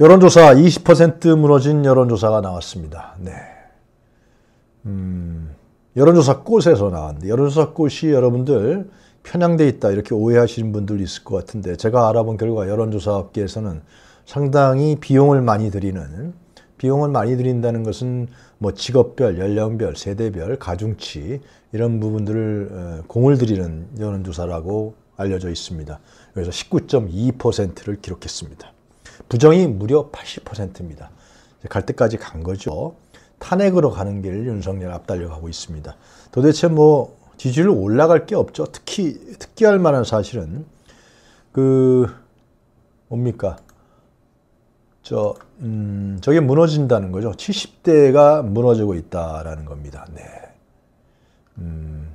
여론조사 20% 무너진 여론조사가 나왔습니다. 네. 음, 여론조사 꽃에서 나왔는데 여론조사 꽃이 여러분들 편향돼 있다 이렇게 오해하시는 분들 있을 것 같은데 제가 알아본 결과 여론조사 업계에서는 상당히 비용을 많이 들이는 비용을 많이 들인다는 것은 뭐 직업별, 연령별, 세대별, 가중치 이런 부분들을 어, 공을 들이는 여론조사라고 알려져 있습니다. 그래서 19.2%를 기록했습니다. 부정이 무려 80%입니다. 갈 때까지 간 거죠. 탄핵으로 가는 길을 윤석열 앞달려가고 있습니다. 도대체 뭐 지지율 올라갈 게 없죠. 특히 특기할 만한 사실은 그 뭡니까? 저 음, 저게 무너진다는 거죠. 70대가 무너지고 있다라는 겁니다. 네. 음,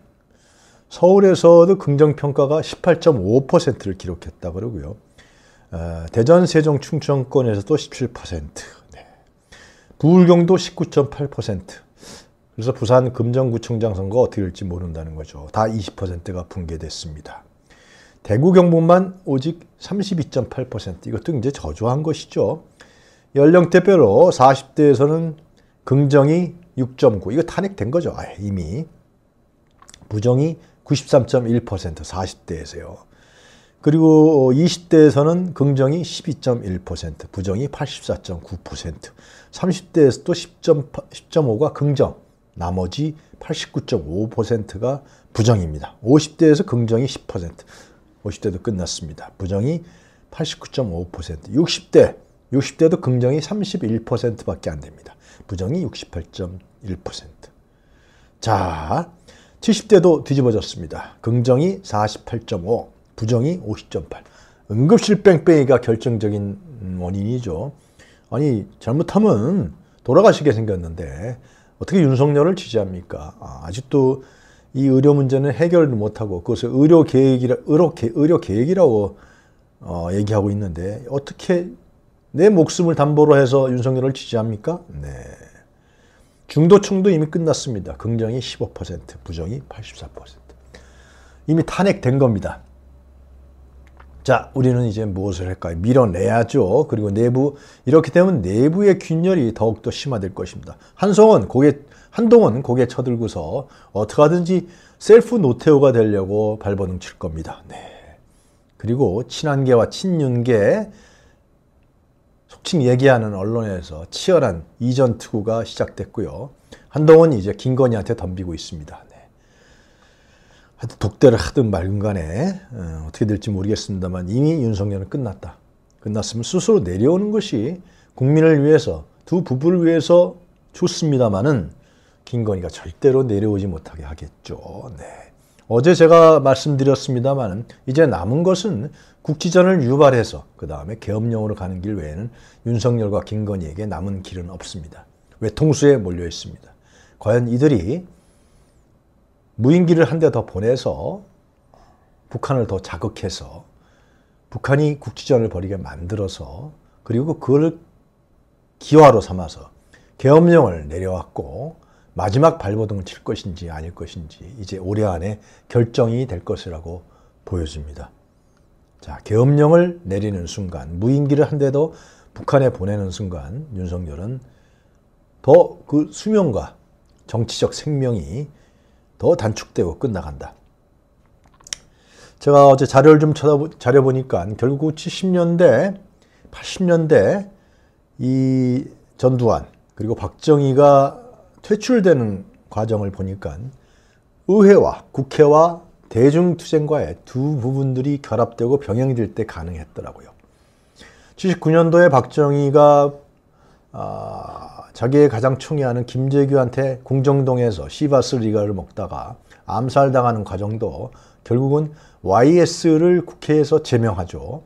서울에서도 긍정 평가가 18.5%를 기록했다 그러고요. 어, 대전, 세종, 충청권에서도 17%, 네. 부울경도 19.8%. 그래서 부산 금정구청장 선거 어떻게 될지 모른다는 거죠. 다 20%가 붕괴됐습니다. 대구 경북만 오직 32.8% 이것도 이제 저조한 것이죠. 연령대별로 40대에서는 긍정이 6.9 이거 탄핵된 거죠. 아, 이미 부정이 93.1% 40대에서요. 그리고 20대에서는 긍정이 12.1%, 부정이 84.9%, 30대에서 도 10.5가 긍정, 나머지 89.5%가 부정입니다. 50대에서 긍정이 10%, 50대도 끝났습니다. 부정이 89.5%, 60대, 60대도 긍정이 31%밖에 안 됩니다. 부정이 68.1%. 자, 70대도 뒤집어졌습니다. 긍정이 48.5, 부정이 50.8. 응급실 뺑뺑이가 결정적인 음, 원인이죠. 아니 잘못하면 돌아가시게 생겼는데 어떻게 윤석열을 지지합니까? 아, 직도이 의료 문제는 해결을 못하고 그것을 의료 계획이라 의료, 계, 의료 계획이라고 어, 얘기하고 있는데 어떻게 내 목숨을 담보로 해서 윤석열을 지지합니까? 네. 중도층도 이미 끝났습니다. 긍정이 15%, 부정이 84%. 이미 탄핵된 겁니다. 자, 우리는 이제 무엇을 할까요? 밀어내야죠. 그리고 내부, 이렇게 되면 내부의 균열이 더욱더 심화될 것입니다. 한성은 고개, 한동은 고개 쳐들고서 어떻게든지 셀프 노태우가 되려고 발버둥 칠 겁니다. 네. 그리고 친한계와 친윤계, 속칭 얘기하는 언론에서 치열한 이전 투구가 시작됐고요. 한동은 이제 김건희한테 덤비고 있습니다. 하여튼 독대를 하든 말든 간에 어, 떻게 될지 모르겠습니다만 이미 윤석열은 끝났다. 끝났으면 스스로 내려오는 것이 국민을 위해서 두 부부를 위해서 좋습니다만은 김건희가 절대로 내려오지 못하게 하겠죠. 네. 어제 제가 말씀드렸습니다만 이제 남은 것은 국지전을 유발해서 그 다음에 계엄령으로 가는 길 외에는 윤석열과 김건희에게 남은 길은 없습니다. 외통수에 몰려 있습니다. 과연 이들이 무인기를 한 대 더 보내서 북한을 더 자극해서 북한이 국지전을 벌이게 만들어서 그리고 그걸 기화로 삼아서 계엄령을 내려왔고 마지막 발버둥을 칠 것인지 아닐 것인지 이제 올해 안에 결정이 될 것이라고 보여집니다. 자, 계엄령을 내리는 순간 무인기를 한 대도 북한에 보내는 순간 윤석열은 더 그 수명과 정치적 생명이 더 단축되고 끝나간다. 제가 어제 자료를 좀 찾아보, 니까 결국 70년대, 80년대 이 전두환 그리고 박정희가 퇴출되는 과정을 보니까 의회와 국회와 대중투쟁과의 두 부분들이 결합되고 병행될 때 가능했더라고요. 79년도에 박정희가 아, 자기의 가장 충애하는 김재규한테 공정동에서 시바스 리가를 먹다가 암살당하는 과정도 결국은 YS를 국회에서 제명하죠.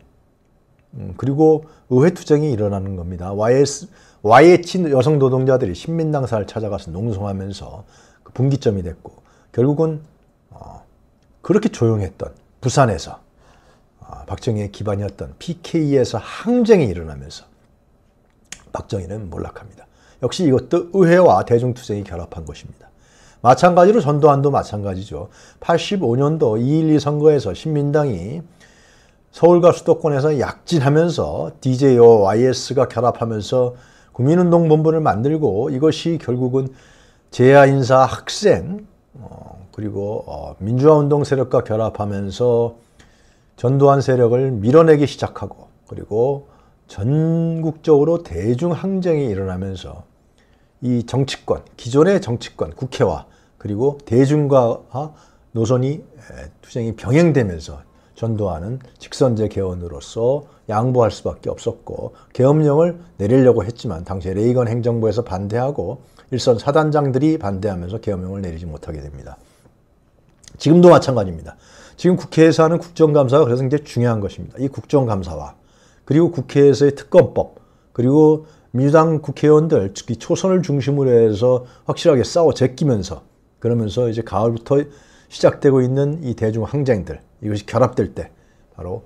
음, 그리고 의회 투쟁이 일어나는 겁니다. YS, YH 여성 노동자들이 신민당사를 찾아가서 농성하면서 그 분기점이 됐고 결국은 어, 그렇게 조용했던 부산에서 어, 박정희의 기반이었던 PK에서 항쟁이 일어나면서 박정희는 몰락합니다. 역시 이것도 의회와 대중투쟁이 결합한 것입니다. 마찬가지로 전두환도 마찬가지죠. 85년도 2.12 선거에서 신민당이 서울과 수도권에서 약진하면서 DJ와 YS가 결합하면서 국민운동본부를 만들고 이것이 결국은 재야인사 학생 어, 그리고 어, 민주화운동 세력과 결합하면서 전두환 세력을 밀어내기 시작하고 그리고 전국적으로 대중항쟁이 일어나면서 이 정치권, 기존의 정치권, 국회와 그리고 대중과 노선이 투쟁이 병행되면서 전도하는 직선제 개헌으로서 양보할 수밖에 없었고 개엄령을 내리려고 했지만 당시에 레이건 행정부에서 반대하고 일선 사단장들이 반대하면서 개엄령을 내리지 못하게 됩니다. 지금도 마찬가지입니다. 지금 국회에서 하는 국정감사가 그래서 굉장히 중요한 것입니다. 이 국정감사와 그리고 국회에서의 특검법 그리고 민주당 국회의원들 특히 초선을 중심으로 해서 확실하게 싸워 제끼면서 그러면서 이제 가을부터 시작되고 있는 이 대중 항쟁들 이것이 결합될 때 바로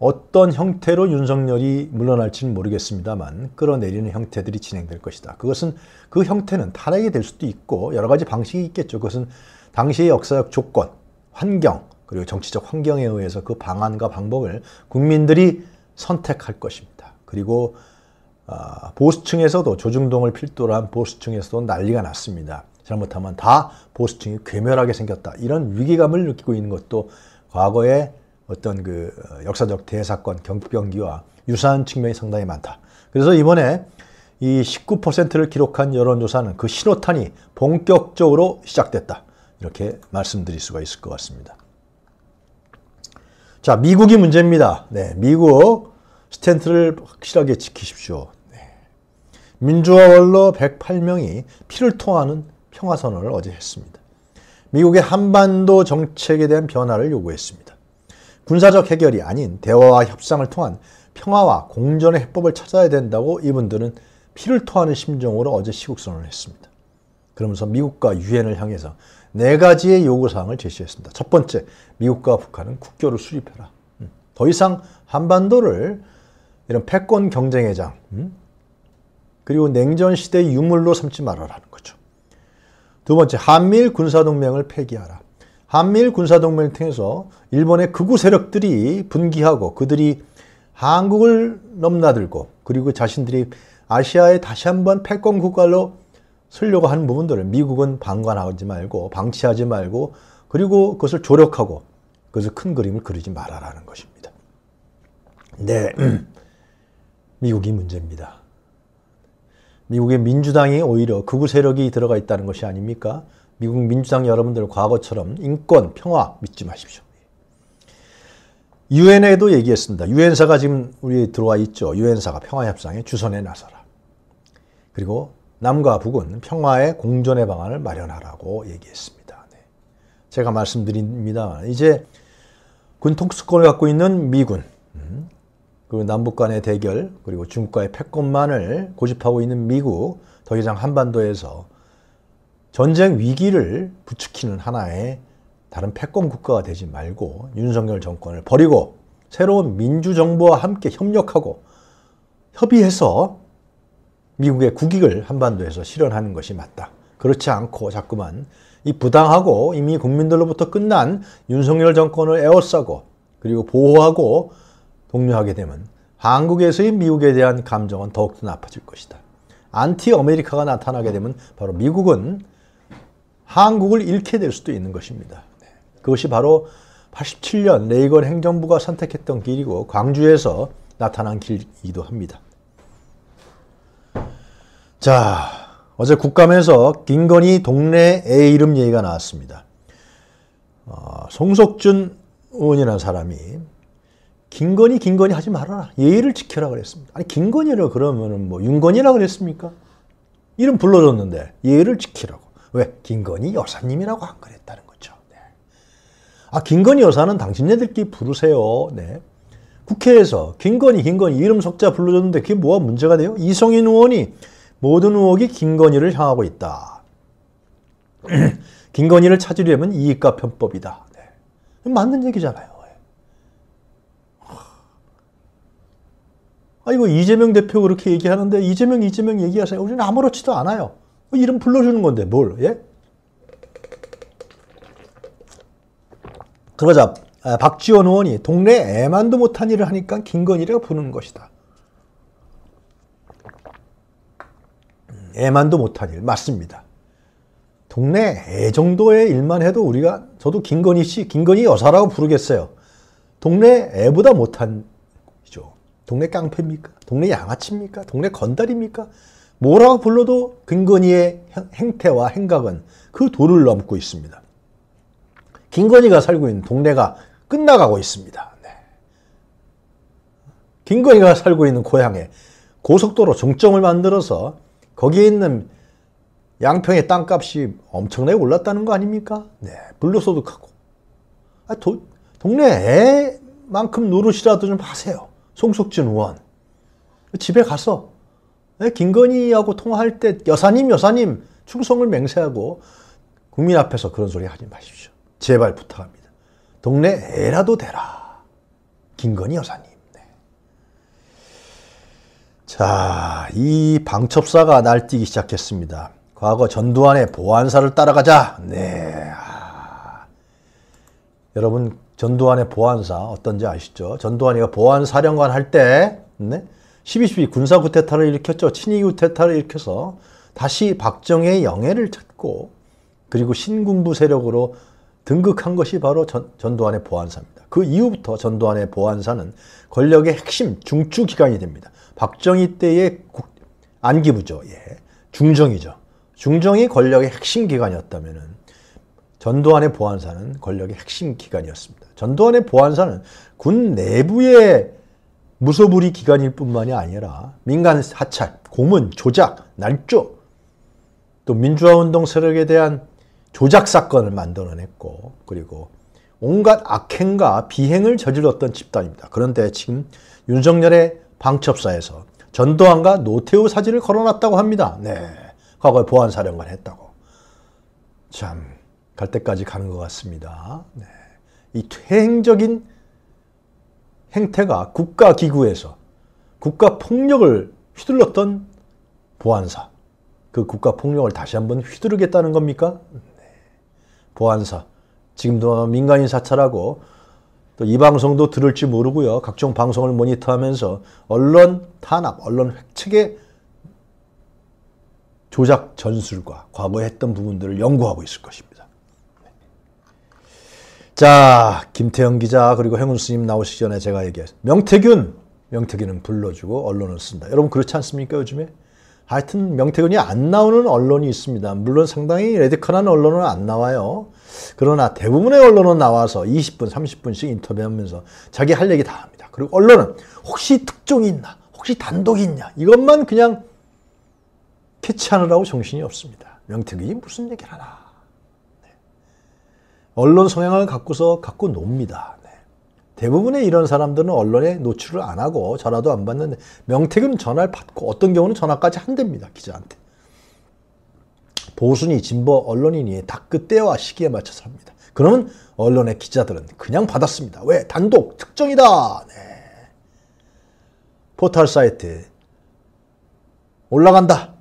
어떤 형태로 윤석열이 물러날지는 모르겠습니다만 끌어내리는 형태들이 진행될 것이다. 그것은 그 형태는 탄핵이 될 수도 있고 여러 가지 방식이 있겠죠. 그것은 당시의 역사적 조건, 환경 그리고 정치적 환경에 의해서 그 방안과 방법을 국민들이 선택할 것입니다. 그리고 아, 보수층에서도 조중동을 필두로 한 보수층에서도 난리가 났습니다. 잘못하면 다 보수층이 괴멸하게 생겼다. 이런 위기감을 느끼고 있는 것도 과거의 어떤 그 어, 역사적 대사건 경병기와 유사한 측면이 상당히 많다. 그래서 이번에 이 19%를 기록한 여론조사는 그 신호탄이 본격적으로 시작됐다. 이렇게 말씀드릴 수가 있을 것 같습니다. 자, 미국이 문제입니다. 네, 미국 스탠트를 확실하게 지키십시오. 네. 민주화 원로 108명이 피를 통하는 평화선언을 어제 했습니다. 미국의 한반도 정책에 대한 변화를 요구했습니다. 군사적 해결이 아닌 대화와 협상을 통한 평화와 공존의 해법을 찾아야 된다고 이분들은 피를 토하는 심정으로 어제 시국선언을 했습니다. 그러면서 미국과 유엔을 향해서 네 가지의 요구사항을 제시했습니다. 첫 번째, 미국과 북한은 국교를 수립해라. 음, 더 이상 한반도를 이런 패권 경쟁의 장 음? 그리고 냉전 시대 유물로 삼지 말아라는 거죠. 두 번째 한미일 군사동맹을 폐기하라. 한미일 군사동맹을 통해서 일본의 극우 세력들이 분기하고 그들이 한국을 넘나들고 그리고 자신들이 아시아에 다시 한번 패권 국가로 쓰려고 하는 부분들을 미국은 방관하지 말고 방치하지 말고 그리고 그것을 조력하고 그래서 큰 그림을 그리지 말아라는 것입니다. 네. 미국이 문제입니다. 미국의 민주당이 오히려 극우 세력이 들어가 있다는 것이 아닙니까? 미국 민주당 여러분들 과거처럼 인권, 평화 믿지 마십시오. 유엔에도 얘기했습니다. 유엔사가 지금 우리 들어와 있죠. 유엔사가 평화협상에 주선해 나서라. 그리고 남과 북은 평화의 공존의 방안을 마련하라고 얘기했습니다. 네. 제가 말씀드립니다. 이제 군 통수권을 갖고 있는 미군, 음, 그리고 남북 간의 대결 그리고 중국과의 패권만을 고집하고 있는 미국 더 이상 한반도에서 전쟁 위기를 부추키는 하나의 다른 패권 국가가 되지 말고 윤석열 정권을 버리고 새로운 민주정부와 함께 협력하고 협의해서 미국의 국익을 한반도에서 실현하는 것이 맞다. 그렇지 않고 자꾸만 이 부당하고 이미 국민들로부터 끝난 윤석열 정권을 에워싸고 그리고 보호하고 독려하게 되면 한국에서의 미국에 대한 감정은 더욱더 나빠질 것이다. 안티 아메리카가 나타나게 되면 바로 미국은 한국을 잃게 될 수도 있는 것입니다. 그것이 바로 87년 레이건 행정부가 선택했던 길이고 광주에서 나타난 길이기도 합니다. 자, 어제 국감에서 김건희 동네 애 이름 얘기가 나왔습니다. 어, 송석준 의원이라는 사람이 김건희 김건희 하지 말아라. 예의를 지켜라 그랬습니다. 아니 김건희라 그러면은 뭐 윤건희라 그랬습니까? 이름 불러줬는데 예의를 지키라고. 왜? 김건희 여사님이라고 안 그랬다는 거죠. 네. 아 김건희 여사는 당신네들끼리 부르세요. 네. 국회에서 김건희 김건희 이름 석자 불러줬는데 그게 뭐가 문제가 돼요? 이성인 의원이 모든 의혹이 김건희를 향하고 있다. 김건희를 찾으려면 이익과 편법이다. 네. 맞는 얘기잖아요. 아이고 이재명 대표 그렇게 얘기하는데 이재명 이재명 얘기하세요. 우리는 아무렇지도 않아요. 뭐 이름 불러주는 건데 뭘? 예? 그러자 아, 박지원 의원이 동네 애만도 못한 일을 하니까 김건희를 부는 것이다. 애만도 못한 일 맞습니다. 동네 애 정도의 일만 해도 우리가 저도 김건희 씨 김건희 여사라고 부르겠어요. 동네 애보다 못한 동네 깡패입니까? 동네 양아치입니까? 동네 건달입니까? 뭐라고 불러도 김건희의 행태와 행각은 그 도를 넘고 있습니다. 김건희가 살고 있는 동네가 끝나가고 있습니다. 네. 김건희가 살고 있는 고향에 고속도로 종점을 만들어서 거기에 있는 양평의 땅값이 엄청나게 올랐다는 거 아닙니까? 네, 불로소득하고. 아, 도, 동네 애만큼 노릇이라도 좀 하세요. 송석진 의원 집에 가서 예, 김건희하고 통화할 때 여사님 여사님 충성을 맹세하고 국민 앞에서 그런 소리 하지 마십시오. 제발 부탁합니다. 동네 애라도 되라. 김건희 여사님. 네. 자, 이 방첩사가 날뛰기 시작했습니다. 과거 전두환의 보안사를 따라가자. 네. 아... 여러분 전두환의 보안사 어떤지 아시죠? 전두환이가 보안사령관 할때 네? 12.12 군사구 태타를 일으켰죠. 친이구 태타를 일으켜서 다시 박정희의 영예를 찾고 그리고 신군부 세력으로 등극한 것이 바로 전, 전두환의 보안사입니다. 그 이후부터 전두환의 보안사는 권력의 핵심 중추기관이 됩니다. 박정희 때의 국, 안기부죠. 예. 중정이죠. 중정이 권력의 핵심 기관이었다면 전두환의 보안사는 권력의 핵심 기관이었습니다. 전두환의 보안사는 군 내부의 무소불위 기관일 뿐만이 아니라 민간 사찰, 고문, 조작, 날조, 또 민주화운동 세력에 대한 조작 사건을 만들어냈고 그리고 온갖 악행과 비행을 저질렀던 집단입니다. 그런데 지금 윤석열의 방첩사에서 전두환과 노태우 사진을 걸어놨다고 합니다. 네, 과거에 보안사령관 했다고. 참, 갈 때까지 가는 것 같습니다. 네. 이 퇴행적인 행태가 국가기구에서 국가폭력을 휘둘렀던 보안사, 그 국가폭력을 다시 한번 휘두르겠다는 겁니까? 네. 보안사, 지금도 민간인 사찰하고 또 이 방송도 들을지 모르고요. 각종 방송을 모니터하면서 언론 탄압, 언론 획책의 조작 전술과 과거에 했던 부분들을 연구하고 있을 것입니다. 자, 김태형 기자 그리고 행운 스님 나오시기 전에 제가 얘기했어요. 명태균, 명태균은 불러주고 언론을 쓴다. 여러분 그렇지 않습니까 요즘에? 하여튼 명태균이 안 나오는 언론이 있습니다. 물론 상당히 레드컬한 언론은 안 나와요. 그러나 대부분의 언론은 나와서 20분, 30분씩 인터뷰하면서 자기 할 얘기 다 합니다. 그리고 언론은 혹시 특종이 있나, 혹시 단독이 있냐 이것만 그냥 캐치하느라고 정신이 없습니다. 명태균이 무슨 얘기를 하나. 언론 성향을 갖고서 갖고 놉니다. 네. 대부분의 이런 사람들은 언론에 노출을 안 하고 전화도 안 받는데 명택은 전화를 받고 어떤 경우는 전화까지 한답니다. 기자한테. 보수니 진보 언론인이 다 그때와 시기에 맞춰서 합니다. 그러면 언론의 기자들은 그냥 받았습니다. 왜? 단독 특정이다. 네. 포털 사이트 올라간다.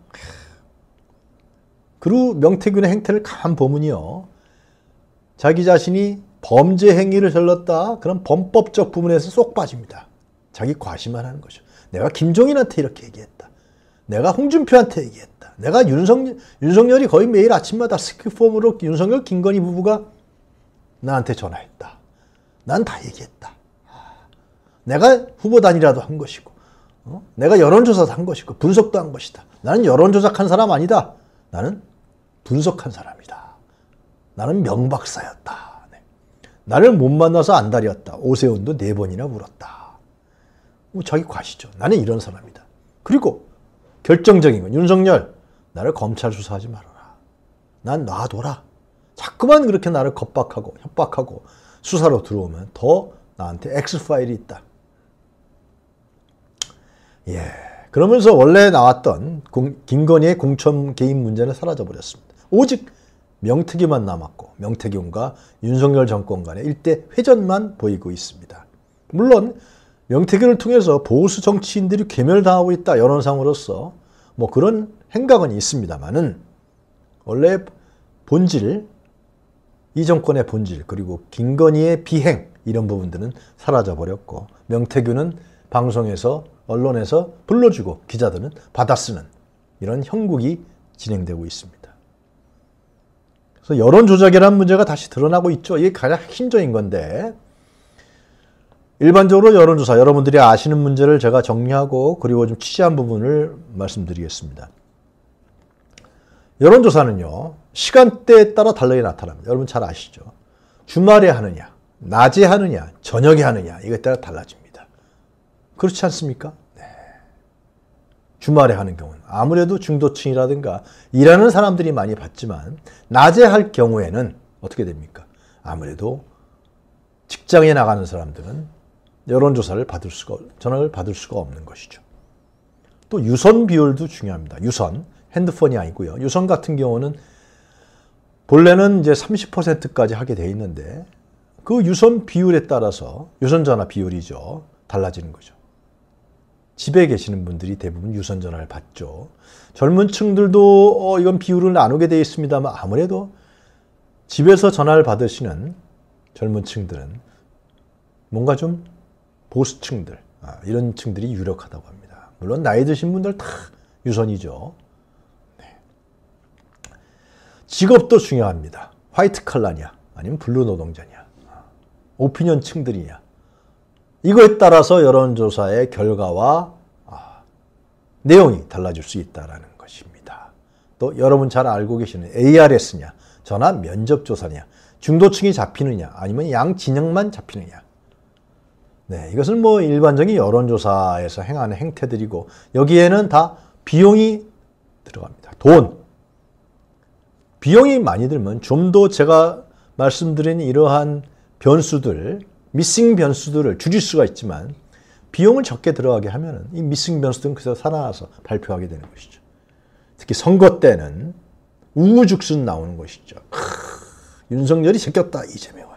그리고 명태균의 행태를 가만 보면요. 자기 자신이 범죄 행위를 저렀다 그런 범법적 부분에서 쏙 빠집니다. 자기 과시만 하는 거죠. 내가 김종인한테 이렇게 얘기했다. 내가 홍준표한테 얘기했다. 내가 윤석열, 윤석열이 거의 매일 아침마다 스크폼으로 윤석열, 김건희 부부가 나한테 전화했다. 난 다 얘기했다. 내가 후보단이라도 한 것이고, 어? 내가 여론조사도 한 것이고, 분석도 한 것이다. 나는 여론조작한 사람 아니다. 나는 분석한 사람이다. 나는 명박사였다. 네. 나를 못 만나서 안달이었다. 오세훈도 네 번이나 울었다. 뭐 자기 과시죠. 나는 이런 사람이다. 그리고 결정적인 건 윤석열 나를 검찰 수사하지 말아라. 난 놔둬라. 자꾸만 그렇게 나를 겁박하고 협박하고 수사로 들어오면 더 나한테 X 파일이 있다. 예. 그러면서 원래 나왔던 김건희의 공천 개입 문제는 사라져 버렸습니다. 오직 명특기만 남았고 명태균과 윤석열 정권 간의 일대 회전만 보이고 있습니다. 물론 명태균을 통해서 보수 정치인들이 괴멸당하고 있다 여론상으로서 뭐 그런 행각은 있습니다만은 원래 본질 이 정권의 본질 그리고 김건희의 비행 이런 부분들은 사라져 버렸고 명태균은 방송에서 언론에서 불러주고 기자들은 받아쓰는 이런 형국이 진행되고 있습니다. 그래서 여론 조작이라는 문제가 다시 드러나고 있죠. 이게 가장 핵심적인 건데 일반적으로 여론조사 여러분들이 아시는 문제를 제가 정리하고 그리고 좀 취재한 부분을 말씀드리겠습니다. 여론조사는요 시간대에 따라 달라게 나타납니다. 여러분 잘 아시죠? 주말에 하느냐, 낮에 하느냐, 저녁에 하느냐 이것에 따라 달라집니다. 그렇지 않습니까? 주말에 하는 경우는 아무래도 중도층이라든가 일하는 사람들이 많이 받지만 낮에 할 경우에는 어떻게 됩니까? 아무래도 직장에 나가는 사람들은 여론조사를 받을 수가 전화를 받을 수가 없는 것이죠. 또 유선 비율도 중요합니다. 유선 핸드폰이 아니고요. 유선 같은 경우는 본래는 이제 30%까지 하게 돼 있는데 그 유선 비율에 따라서 유선 전화 비율이죠. 달라지는 거죠. 집에 계시는 분들이 대부분 유선 전화를 받죠. 젊은 층들도 어, 이건 비율을 나누게 되어 있습니다만 아무래도 집에서 전화를 받으시는 젊은 층들은 뭔가 좀 보수층들 아, 이런 층들이 유력하다고 합니다. 물론 나이 드신 분들 다 유선이죠. 네. 직업도 중요합니다. 화이트 칼라냐 아니면 블루 노동자냐 아, 오피니언 층들이냐 이거에 따라서 여론조사의 결과와 아, 내용이 달라질 수있다는 것입니다. 또 여러분 잘 알고 계시는 ARS냐, 전화 면접조사냐, 중도층이 잡히느냐, 아니면 양 진영만 잡히느냐. 네, 이것은 뭐 일반적인 여론조사에서 행하는 행태들이고 여기에는 다 비용이 들어갑니다. 돈. 비용이 많이 들면 좀 더 제가 말씀드린 이러한 변수들, 미싱 변수들을 줄일 수가 있지만 비용을 적게 들어가게 하면 이 미싱 변수들은 그래서 살아나서 발표하게 되는 것이죠. 특히 선거 때는 우후죽순 나오는 것이죠. 크, 윤석열이 제겼다 이재명을.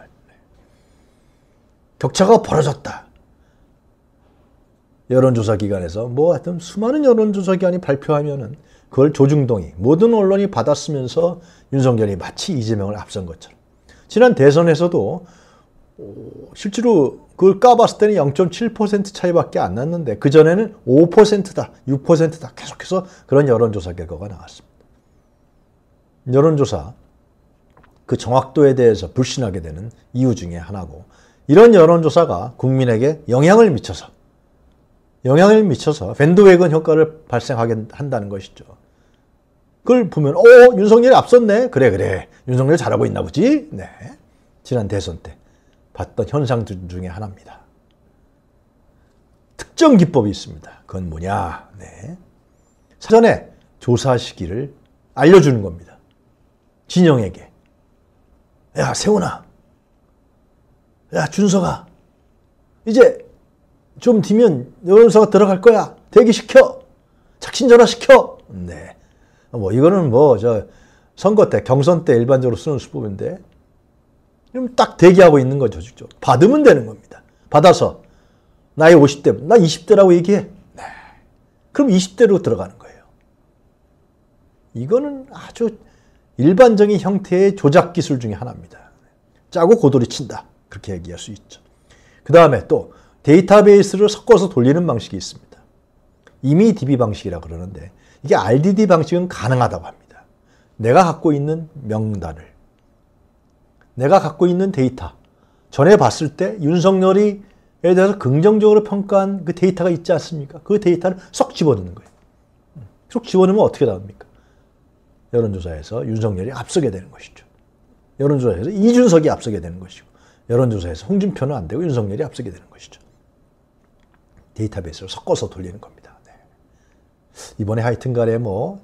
격차가 벌어졌다. 여론조사 기관에서 뭐 하여튼 수많은 여론조사 기관이 발표하면은 그걸 조중동이 모든 언론이 받았으면서 윤석열이 마치 이재명을 앞선 것처럼 지난 대선에서도 어, 실제로 그걸 까봤을 때는 0.7% 차이밖에 안 났는데 그전에는 5%다, 6%다 계속해서 그런 여론조사 결과가 나왔습니다. 여론조사 그 정확도에 대해서 불신하게 되는 이유 중에 하나고 이런 여론조사가 국민에게 영향을 미쳐서 영향을 미쳐서 밴드웨건 효과를 발생하게 한다는 것이죠. 그걸 보면 어 윤석열이 앞섰네 그래 그래 윤석열 잘하고 있나 보지 네 지난 대선 때 봤던 현상 중에 하나입니다. 특정 기법이 있습니다. 그건 뭐냐? 네. 사전에 조사 시기를 알려주는 겁니다. 진영에게. 야, 세훈아. 야, 준서가. 이제 좀 뒤면 여론사가 들어갈 거야. 대기시켜. 착신전화 시켜. 네. 뭐, 이거는 뭐, 저, 선거 때, 경선 때 일반적으로 쓰는 수법인데, 그럼 딱 대기하고 있는 거죠. 직접. 받으면 되는 겁니다. 받아서 나이 50대, 나 20대라고 얘기해. 네. 그럼 20대로 들어가는 거예요. 이거는 아주 일반적인 형태의 조작 기술 중에 하나입니다. 짜고 고도를 친다. 그렇게 얘기할 수 있죠. 그 다음에 또 데이터베이스를 섞어서 돌리는 방식이 있습니다. 이미 DB 방식이라 그러는데 이게 RDD 방식은 가능하다고 합니다. 내가 갖고 있는 명단을 내가 갖고 있는 데이터, 전에 봤을 때 윤석열이에 대해서 긍정적으로 평가한 그 데이터가 있지 않습니까? 그 데이터를 쏙 집어넣는 거예요. 쏙 집어넣으면 어떻게 나옵니까? 여론조사에서 윤석열이 앞서게 되는 것이죠. 여론조사에서 이준석이 앞서게 되는 것이고, 여론조사에서 홍준표는 안 되고 윤석열이 앞서게 되는 것이죠. 데이터베이스를 섞어서 돌리는 겁니다. 네. 이번에 하여튼 간에 뭐,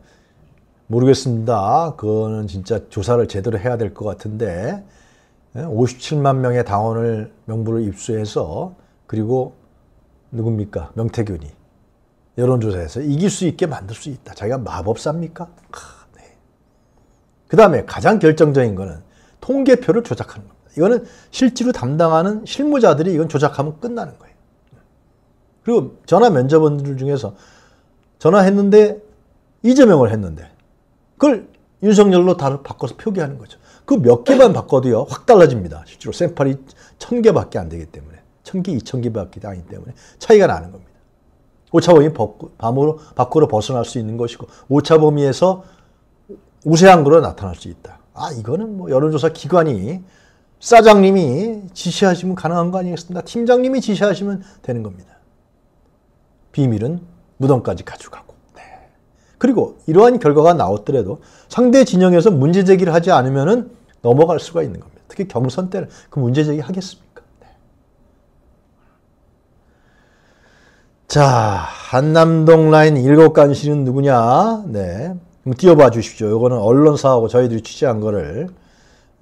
모르겠습니다. 그거는 진짜 조사를 제대로 해야 될 것 같은데, 57만 예? 명의 당원을 명부를 입수해서 그리고 누굽니까? 명태균이 여론조사에서 이길 수 있게 만들 수 있다. 자기가 마법사입니까? 네. 그 다음에 가장 결정적인 거는 통계표를 조작하는 겁니다. 이거는 실제로 담당하는 실무자들이 이건 조작하면 끝나는 거예요. 그리고 전화 면접원들 중에서 전화했는데 이재명을 했는데 그걸 윤석열로 다로 바꿔서 표기하는 거죠. 그몇 개만 바꿔도요, 확 달라집니다. 실제로 샘플이 천개 밖에 안 되기 때문에. 천개 이천 개 밖에 아니기 때문에 차이가 나는 겁니다. 오차 범위 밤으로, 밖으로 벗어날 수 있는 것이고, 오차 범위에서 우세한 거로 나타날 수 있다. 아, 이거는 뭐 여론조사 기관이 사장님이 지시하시면 가능한 거 아니겠습니까? 팀장님이 지시하시면 되는 겁니다. 비밀은 무덤까지 가져가고. 그리고 이러한 결과가 나왔더라도 상대 진영에서 문제 제기를 하지 않으면 넘어갈 수가 있는 겁니다. 특히 경선 때는 그 문제 제기 하겠습니까? 네. 자, 한남동 라인 일곱 간신은 누구냐? 네. 띄워봐 주십시오. 이거는 언론사하고 저희들이 취재한 거를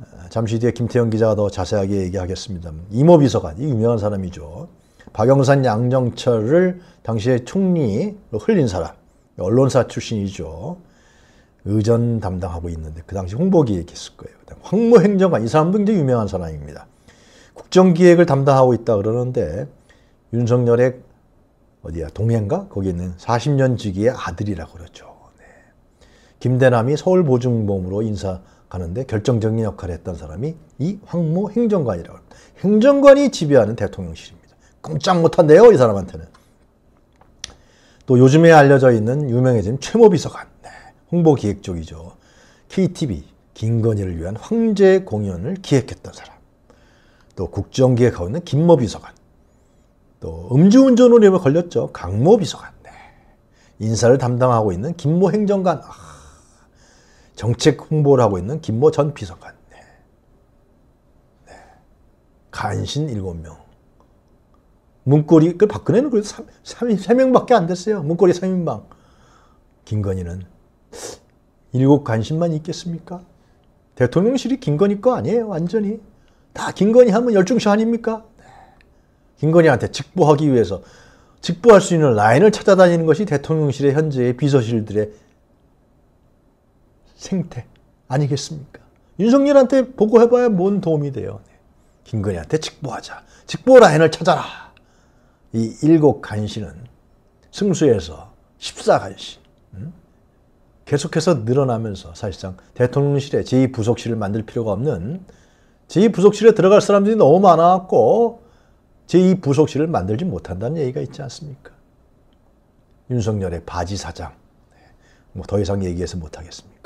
어, 잠시 뒤에 김태형 기자가 더 자세하게 얘기하겠습니다. 이모 비서관, 이 유명한 사람이죠. 박영산 양정철을 당시에 총리로 흘린 사람. 언론사 출신이죠. 의전 담당하고 있는데 그 당시 홍보기획 했을 거예요. 황모 행정관 이 사람도 굉장히 유명한 사람입니다. 국정기획을 담당하고 있다 그러는데 윤석열의 어디야 동행가 거기 있는 40년 지기의 아들이라고 그러죠. 네. 김대남이 서울 보증범으로 인사 가는데 결정적인 역할을 했던 사람이 이 황모 행정관이라고 합니다. 행정관이 지배하는 대통령실입니다. 꼼짝 못한대요, 이 사람한테는. 또 요즘에 알려져 있는 유명해진 최모 비서관, 네, 홍보기획 쪽이죠. KTV, 김건희를 위한 황제 공연을 기획했던 사람. 또 국정기획하고 있는 김모 비서관. 또 음주운전 우려에 걸렸죠. 강모 비서관. 네. 인사를 담당하고 있는 김모 행정관. 아, 정책 홍보를 하고 있는 김모 전 비서관. 네. 네. 간신 7명. 문고리, 그 박근혜는 그래도 3, 3, 3명밖에 안 됐어요. 문고리 3인방. 김건희는. 일곱 관심만 있겠습니까? 대통령실이 김건희 거 아니에요, 완전히. 다 김건희 하면 열중시 아닙니까? 네. 김건희한테 직보하기 위해서 직보할 수 있는 라인을 찾아다니는 것이 대통령실의 현재의 비서실들의 생태 아니겠습니까? 윤석열한테 보고해봐야 뭔 도움이 돼요. 네. 김건희한테 직보하자. 직보 라인을 찾아라. 이 일곱 간신은 승수에서 14간신 음? 계속해서 늘어나면서 사실상 대통령실에 제2부속실을 만들 필요가 없는 제2부속실에 들어갈 사람들이 너무 많아갖고 제2부속실을 만들지 못한다는 얘기가 있지 않습니까? 윤석열의 바지 사장 네. 뭐더 이상 얘기해서 못하겠습니다.